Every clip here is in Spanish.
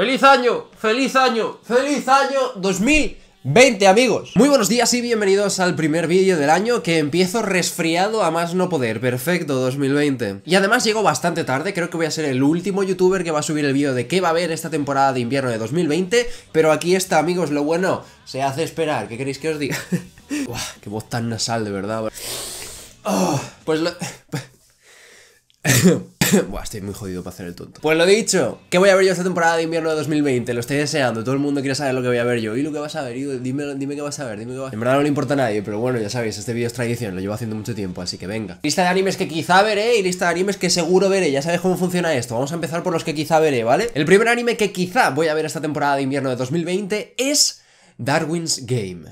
¡Feliz año! ¡Feliz año! ¡Feliz año 2020, amigos! Muy buenos días y bienvenidos al primer vídeo del año que empiezo resfriado a más no poder. Perfecto, 2020. Y además llego bastante tarde, creo que voy a ser el último youtuber que va a subir el vídeo de qué va a haber esta temporada de invierno de 2020, pero aquí está, amigos, lo bueno, se hace esperar. ¿Qué queréis que os diga? qué voz tan nasal, de verdad. Ah, pues lo... Buah, estoy muy jodido para hacer el tonto. Pues lo dicho, ¿qué voy a ver yo esta temporada de invierno de 2020? Lo estoy deseando, todo el mundo quiere saber lo que voy a ver yo. ¿Y lo que vas a ver? Dime, dime qué vas a ver, dime qué vas a ver. En verdad no le importa a nadie, pero bueno, ya sabéis, este vídeo es tradición, lo llevo haciendo mucho tiempo, así que venga. Lista de animes que quizá veré y lista de animes que seguro veré, ya sabéis cómo funciona esto. Vamos a empezar por los que quizá veré, ¿vale? El primer anime que quizá voy a ver esta temporada de invierno de 2020 es Darwin's Game.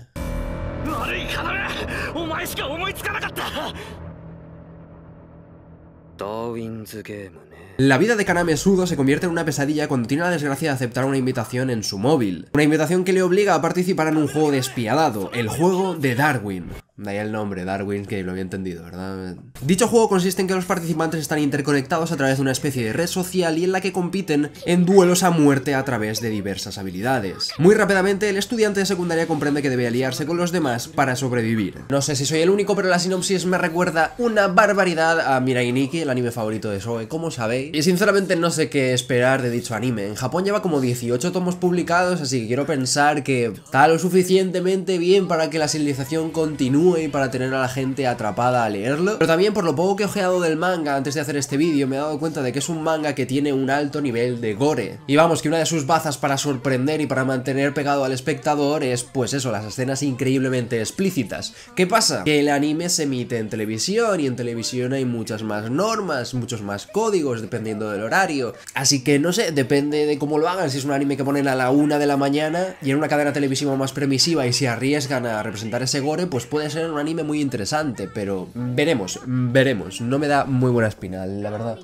La vida de Kaname Sudo se convierte en una pesadilla cuando tiene la desgracia de aceptar una invitación en su móvil. Una invitación que le obliga a participar en un juego despiadado, el juego de Darwin. De el nombre, Darwin, que lo había entendido, ¿verdad? Dicho juego consiste en que los participantes están interconectados a través de una especie de red social y en la que compiten en duelos a muerte a través de diversas habilidades. Muy rápidamente, el estudiante de secundaria comprende que debe aliarse con los demás para sobrevivir. No sé si soy el único, pero la sinopsis me recuerda una barbaridad a Mirai Nikki, el anime favorito de Soe, como sabéis. Y sinceramente no sé qué esperar de dicho anime. En Japón lleva como 18 tomos publicados, así que quiero pensar que está lo suficientemente bien para que la civilización continúe y para tener a la gente atrapada a leerlo. Pero también por lo poco que he ojeado del manga antes de hacer este vídeo me he dado cuenta de que es un manga que tiene un alto nivel de gore. Y vamos, que una de sus bazas para sorprender y para mantener pegado al espectador es pues eso, las escenas increíblemente explícitas. ¿Qué pasa? Que el anime se emite en televisión y en televisión hay muchas más normas, muchos más códigos dependiendo del horario. Así que no sé, depende de cómo lo hagan. Si es un anime que ponen a la una de la mañana y en una cadena televisiva más permisiva y se arriesgan a representar ese gore, pues puede ser un anime muy interesante, pero veremos, veremos. No me da muy buena espina, la verdad.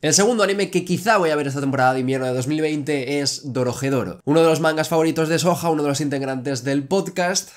El segundo anime que quizá voy a ver esta temporada de invierno de 2020 es Dorohedoro, uno de los mangas favoritos de Soja, uno de los integrantes del podcast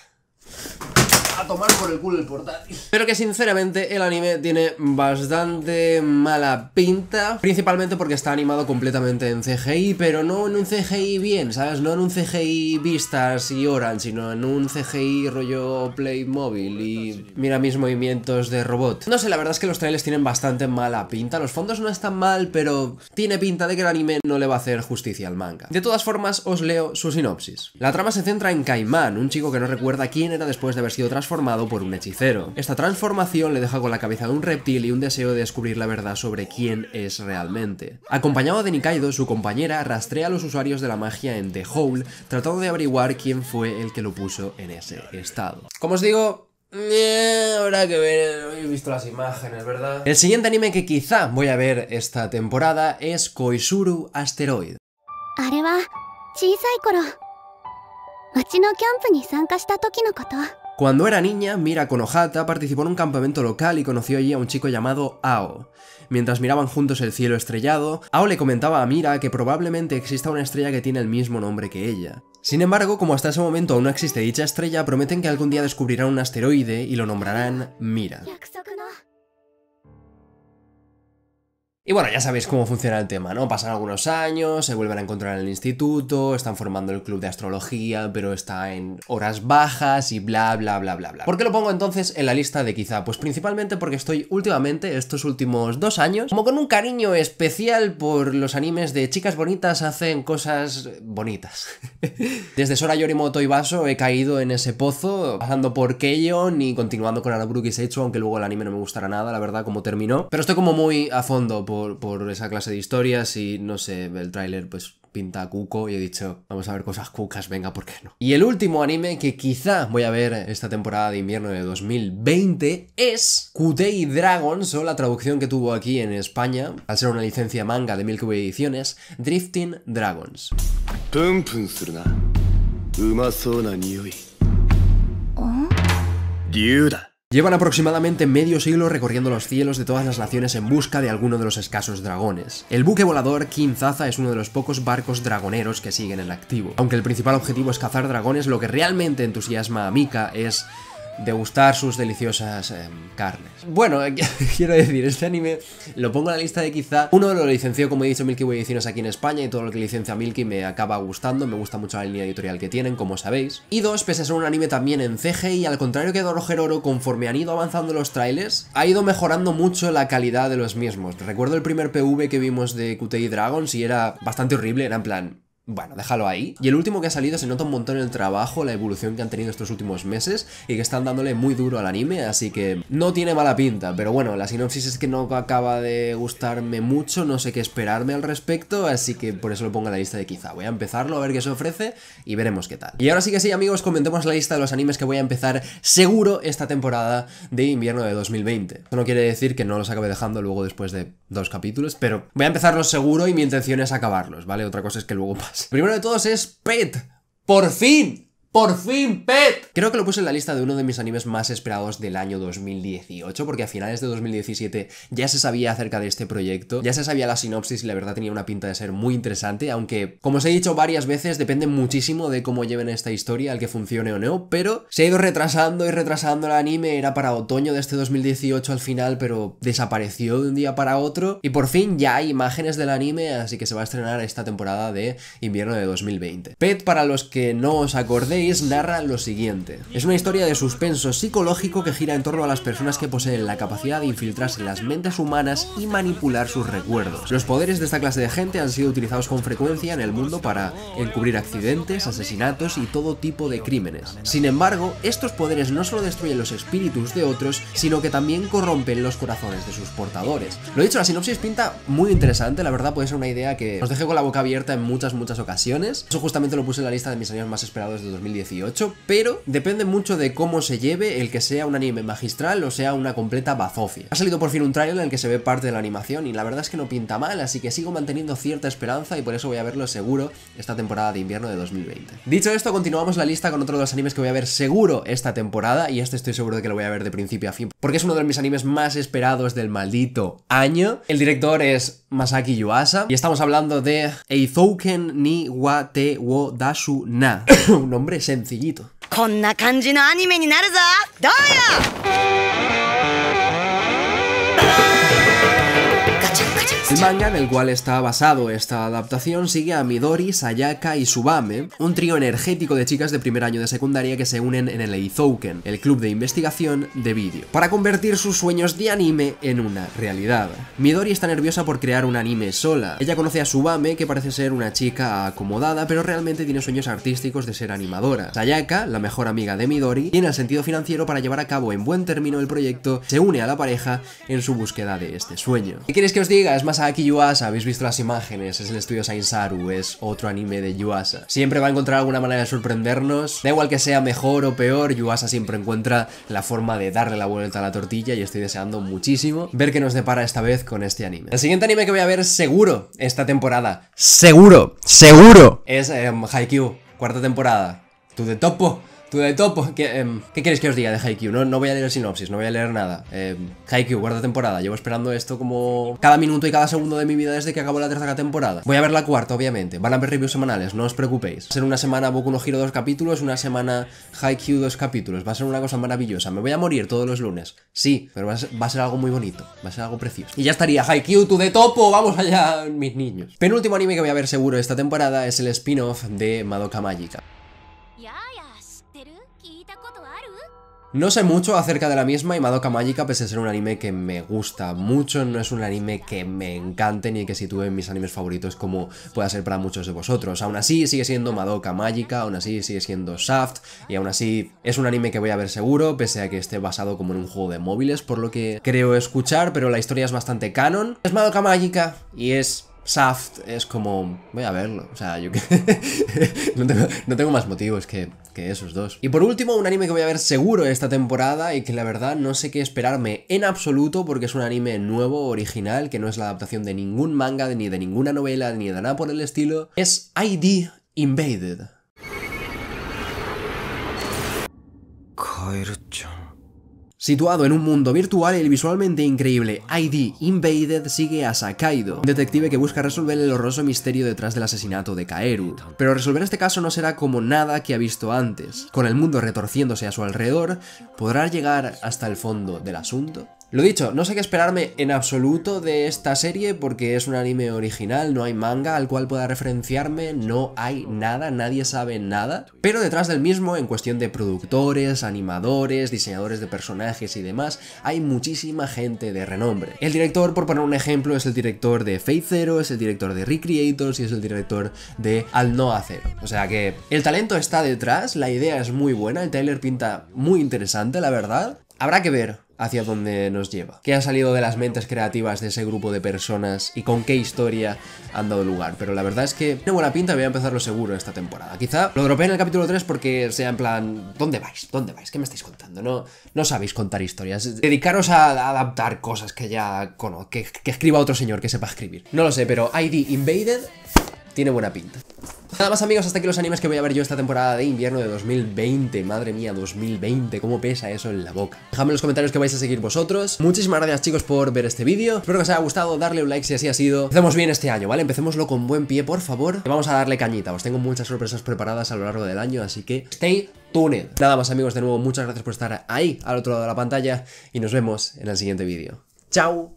tomar por el culo el portátil. Pero que sinceramente el anime tiene bastante mala pinta, principalmente porque está animado completamente en CGI, pero no en un CGI bien, ¿sabes? No en un CGI vistas y oran, sino en un CGI rollo Playmobil y mira mis movimientos de robot. No sé, la verdad es que los trailers tienen bastante mala pinta, los fondos no están mal, pero tiene pinta de que el anime no le va a hacer justicia al manga. De todas formas, os leo su sinopsis. La trama se centra en Caimán, un chico que no recuerda quién era después de haber sido transformado formado por un hechicero. Esta transformación le deja con la cabeza de un reptil y un deseo de descubrir la verdad sobre quién es realmente. Acompañado de Nikaido, su compañera rastrea a los usuarios de la magia en The Hole, tratando de averiguar quién fue el que lo puso en ese estado. Como os digo, eh, habrá que ver, he visto las imágenes, ¿verdad? El siguiente anime que quizá voy a ver esta temporada es Koisuru Asteroid. Cuando era niña, Mira Konohata participó en un campamento local y conoció allí a un chico llamado Ao. Mientras miraban juntos el cielo estrellado, Ao le comentaba a Mira que probablemente exista una estrella que tiene el mismo nombre que ella. Sin embargo, como hasta ese momento aún no existe dicha estrella, prometen que algún día descubrirán un asteroide y lo nombrarán Mira. Y bueno, ya sabéis cómo funciona el tema, ¿no? Pasan algunos años, se vuelven a encontrar en el instituto, están formando el club de astrología, pero está en horas bajas y bla, bla, bla, bla, bla. ¿Por qué lo pongo entonces en la lista de quizá? Pues principalmente porque estoy últimamente, estos últimos dos años, como con un cariño especial por los animes de chicas bonitas hacen cosas bonitas. Desde Sora Yorimoto y vaso he caído en ese pozo, pasando por Keion y continuando con Arabruki Seichu, aunque luego el anime no me gustará nada, la verdad, como terminó. Pero estoy como muy a fondo por por, esa clase de historias y no sé, el tráiler pues pinta cuco y he dicho, vamos a ver cosas cucas, venga, ¿por qué no? Y el último anime que quizá voy a ver esta temporada de invierno de 2020 es Kutei Dragons, o la traducción que tuvo aquí en España, al ser una licencia manga de Milky Way Ediciones, Drifting Dragons. Llevan aproximadamente medio siglo recorriendo los cielos de todas las naciones en busca de alguno de los escasos dragones. El buque volador Kinzaza es uno de los pocos barcos dragoneros que siguen en activo. Aunque el principal objetivo es cazar dragones, lo que realmente entusiasma a Mika es degustar sus deliciosas em, carnes. Bueno, eh, quiero decir, este anime lo pongo en la lista de quizá uno lo licenció, como he dicho, Milky Way Ediciones aquí en España y todo lo que licencia Milky me acaba gustando, me gusta mucho la línea editorial que tienen, como sabéis. Y dos, pese a ser un anime también en y al contrario que Oro, conforme han ido avanzando los trailers, ha ido mejorando mucho la calidad de los mismos. Recuerdo el primer PV que vimos de QTI Dragons y era bastante horrible, era en plan, bueno, déjalo ahí. Y el último que ha salido se nota un montón el trabajo, la evolución que han tenido estos últimos meses y que están dándole muy duro al anime, así que no tiene mala pinta, pero bueno, la sinopsis es que no acaba de gustarme mucho, no sé qué esperarme al respecto, así que por eso lo pongo en la lista de quizá. Voy a empezarlo, a ver qué se ofrece y veremos qué tal. Y ahora sí que sí, amigos, comentemos la lista de los animes que voy a empezar seguro esta temporada de invierno de 2020. Eso no quiere decir que no los acabe dejando luego después de dos capítulos, pero voy a empezarlos seguro y mi intención es acabarlos, ¿vale? Otra cosa es que luego pase. Primero de todos es Pet. ¡Por fin! ¡Por fin, Pet! Creo que lo puse en la lista de uno de mis animes más esperados del año 2018, porque a finales de 2017 ya se sabía acerca de este proyecto, ya se sabía la sinopsis y la verdad tenía una pinta de ser muy interesante, aunque, como os he dicho varias veces, depende muchísimo de cómo lleven esta historia, al que funcione o no, pero se ha ido retrasando y retrasando el anime, era para otoño de este 2018 al final, pero desapareció de un día para otro, y por fin ya hay imágenes del anime, así que se va a estrenar esta temporada de invierno de 2020. Pet, para los que no os acordéis, narra lo siguiente. Es una historia de suspenso psicológico que gira en torno a las personas que poseen la capacidad de infiltrarse en las mentes humanas y manipular sus recuerdos. Los poderes de esta clase de gente han sido utilizados con frecuencia en el mundo para encubrir accidentes, asesinatos y todo tipo de crímenes. Sin embargo, estos poderes no solo destruyen los espíritus de otros, sino que también corrompen los corazones de sus portadores. Lo dicho, la sinopsis pinta muy interesante, la verdad puede ser una idea que os dejé con la boca abierta en muchas, muchas ocasiones. Eso justamente lo puse en la lista de mis años más esperados de 2019 pero depende mucho de cómo se lleve el que sea un anime magistral o sea una completa bazofia. Ha salido por fin un trailer en el que se ve parte de la animación y la verdad es que no pinta mal, así que sigo manteniendo cierta esperanza y por eso voy a verlo seguro esta temporada de invierno de 2020. Dicho esto, continuamos la lista con otro de los animes que voy a ver seguro esta temporada y este estoy seguro de que lo voy a ver de principio a fin, porque es uno de mis animes más esperados del maldito año. El director es Masaki Yuasa y estamos hablando de Eizouken ni wa te wo na, un nombre sencillito. Con una kanji no anime ni naru zo. El manga en el cual está basado esta adaptación sigue a Midori, Sayaka y Subame, un trío energético de chicas de primer año de secundaria que se unen en el Eizouken, el club de investigación de vídeo, para convertir sus sueños de anime en una realidad. Midori está nerviosa por crear un anime sola. Ella conoce a Subame, que parece ser una chica acomodada, pero realmente tiene sueños artísticos de ser animadora. Sayaka, la mejor amiga de Midori, tiene el sentido financiero para llevar a cabo en buen término el proyecto, se une a la pareja en su búsqueda de este sueño. ¿Qué quieres que os diga? Es más aquí Yuasa, habéis visto las imágenes, es el estudio Sainsaru, es otro anime de Yuasa. Siempre va a encontrar alguna manera de sorprendernos, da igual que sea mejor o peor, Yuasa siempre encuentra la forma de darle la vuelta a la tortilla y estoy deseando muchísimo ver qué nos depara esta vez con este anime. El siguiente anime que voy a ver seguro esta temporada, seguro, seguro, es em, Haikyu cuarta temporada. tú de topo. Tú de topo, pues, ¿qué, em, queréis que os diga de Haikyuu? No, voy a leer sinopsis, no voy a leer nada. Eh, Haikyuu, cuarta temporada. Llevo esperando esto como cada minuto y cada segundo de mi vida desde que acabó la tercera temporada. Voy a ver la cuarta, obviamente. Van a ver reviews semanales, no os preocupéis. Va a ser una semana Boku no Giro dos capítulos, una semana Haikyuu dos capítulos. Va a ser una cosa maravillosa. Me voy a morir todos los lunes. Sí, pero va a ser, algo muy bonito. Va a ser algo precioso. Y ya estaría. Haikyuu, tú de topo. Vamos allá, mis niños. Penúltimo anime que voy a ver seguro esta temporada es el spin-off de Madoka Magica. No sé mucho acerca de la misma y Madoka Magica, pese a ser un anime que me gusta mucho, no es un anime que me encante ni que sitúe en mis animes favoritos como pueda ser para muchos de vosotros. Aún así sigue siendo Madoka Magica, aún así sigue siendo Shaft y aún así es un anime que voy a ver seguro, pese a que esté basado como en un juego de móviles, por lo que creo escuchar, pero la historia es bastante canon. Es Madoka Magica y es Saft es como, voy a verlo, o sea, yo que... no, tengo, más motivos que, que, esos dos. Y por último, un anime que voy a ver seguro esta temporada y que la verdad no sé qué esperarme en absoluto porque es un anime nuevo, original, que no es la adaptación de ningún manga, ni de ninguna novela, ni de nada por el estilo, es ID Invaded. Situado en un mundo virtual, el visualmente increíble ID Invaded sigue a Sakaido, un detective que busca resolver el horroroso misterio detrás del asesinato de Kaeru. Pero resolver este caso no será como nada que ha visto antes. Con el mundo retorciéndose a su alrededor, ¿podrá llegar hasta el fondo del asunto? Lo dicho, no sé qué esperarme en absoluto de esta serie porque es un anime original, no hay manga al cual pueda referenciarme, no hay nada, nadie sabe nada, pero detrás del mismo, en cuestión de productores, animadores, diseñadores de personajes y demás, hay muchísima gente de renombre. El director, por poner un ejemplo, es el director de Fate Zero, es el director de Recreators y es el director de Al No Hacer. O sea que el talento está detrás, la idea es muy buena, el trailer pinta muy interesante, la verdad. Habrá que ver hacia donde nos lleva. ¿Qué ha salido de las mentes creativas de ese grupo de personas y con qué historia han dado lugar? Pero la verdad es que tiene buena pinta, voy a empezarlo seguro esta temporada. Quizá lo dropé en el capítulo 3 porque sea en plan, ¿dónde vais? ¿Dónde vais? ¿Qué me estáis contando? No, no sabéis contar historias. Dedicaros a, adaptar cosas que ya conozco, que, que escriba otro señor que sepa escribir. No lo sé, pero ID Invaded tiene buena pinta. Nada más amigos, hasta aquí los animes que voy a ver yo esta temporada de invierno de 2020 Madre mía, 2020, cómo pesa eso en la boca Dejadme en los comentarios que vais a seguir vosotros Muchísimas gracias chicos por ver este vídeo Espero que os haya gustado, darle un like si así ha sido Empecemos bien este año, ¿vale? empecemoslo con buen pie, por favor Vamos a darle cañita, os tengo muchas sorpresas preparadas a lo largo del año Así que stay tuned Nada más amigos, de nuevo, muchas gracias por estar ahí Al otro lado de la pantalla Y nos vemos en el siguiente vídeo ¡Chao!